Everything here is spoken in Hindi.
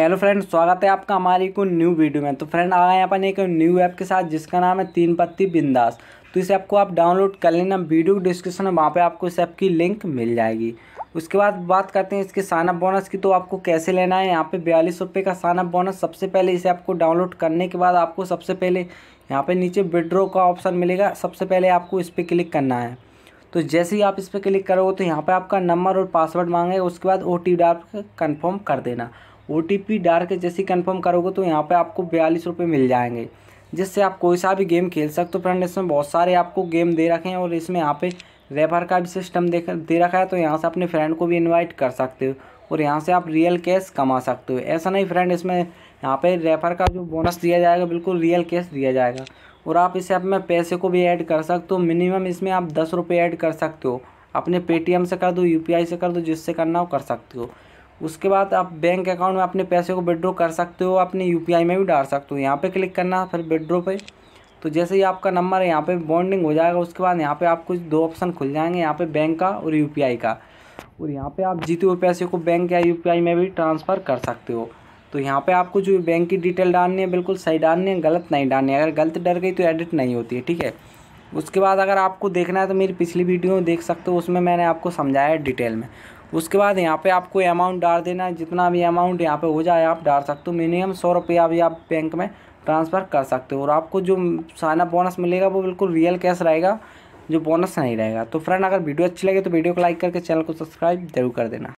हेलो फ्रेंड स्वागत है आपका हमारी को न्यू वीडियो में तो फ्रेंड आ गए अपन एक न्यू ऐप के साथ जिसका नाम है तीन पत्ती बिंदास तो इस ऐप को आप डाउनलोड कर लेना वीडियो डिस्क्रिप्शन में वहाँ पे आपको इस ऐप की लिंक मिल जाएगी उसके बाद बात करते हैं इसके साइनअप बोनस की तो आपको कैसे लेना है यहाँ पे बयालीस रुपये का साइनअप बोनस सबसे पहले इस ऐप को डाउनलोड करने के बाद आपको सबसे पहले यहाँ पर नीचे विड्रो का ऑप्शन मिलेगा सबसे पहले आपको इस पर क्लिक करना है तो जैसे ही आप इस पर क्लिक करोगे तो यहाँ पर आपका नंबर और पासवर्ड मांगेगा उसके बाद ओ टी डाल कन्फर्म कर देना ओ डाल के जैसे कन्फर्म करोगे तो यहाँ पर आपको बयालीस रुपये मिल जाएंगे जिससे आप कोई सा भी गेम खेल सकते हो फ्रेंड इसमें बहुत सारे आपको गेम दे रखे हैं और इसमें यहाँ पे रेफर का भी सिस्टम दे दे रखा है तो यहाँ से अपने फ्रेंड को भी इनवाइट कर सकते हो और यहाँ से आप रियल कैश कमा सकते हो ऐसा नहीं फ्रेंड इसमें यहाँ पे रेफर का जो बोनस दिया जाएगा बिल्कुल रियल कैश दिया जाएगा और आप इसे अपने पैसे को भी ऐड कर सकते हो मिनिमम इसमें आप दस रुपये ऐड कर सकते हो अपने पेटीएम से कर दो यू से कर दो जिससे करना हो कर सकते हो उसके बाद आप बैंक अकाउंट में अपने पैसे को विड्रॉ कर सकते हो अपने यू में भी डाल सकते हो यहाँ पर क्लिक करना फिर विड्रॉ पर तो जैसे ही आपका नंबर है यहाँ पे बॉन्डिंग हो जाएगा उसके बाद यहाँ पे आपको दो ऑप्शन खुल जाएंगे यहाँ पे बैंक का और यूपीआई का और यहाँ पे आप जीते हुए पैसे को बैंक या यूपीआई में भी ट्रांसफ़र कर सकते हो तो यहाँ पे आपको जो बैंक की डिटेल डालनी है बिल्कुल सही डालनी है गलत नहीं डालनी है अगर गलत डर गई तो एडिट नहीं होती है ठीक है उसके बाद अगर आपको देखना है तो मेरी पिछली वीडियो देख सकते हो उसमें मैंने आपको समझाया है डिटेल में उसके बाद यहाँ पे आपको अमाउंट डाल देना है जितना भी अमाउंट यहाँ पे हो जाए आप डाल सकते हो मिनिमम सौ रुपया भी आप बैंक में ट्रांसफ़र कर सकते हो और आपको जो साना बोनस मिलेगा वो बिल्कुल रियल कैश रहेगा जो बोनस नहीं रहेगा तो फ्रेंड अगर वीडियो अच्छी लगे तो वीडियो को लाइक करके चैनल को सब्सक्राइब जरूर कर देना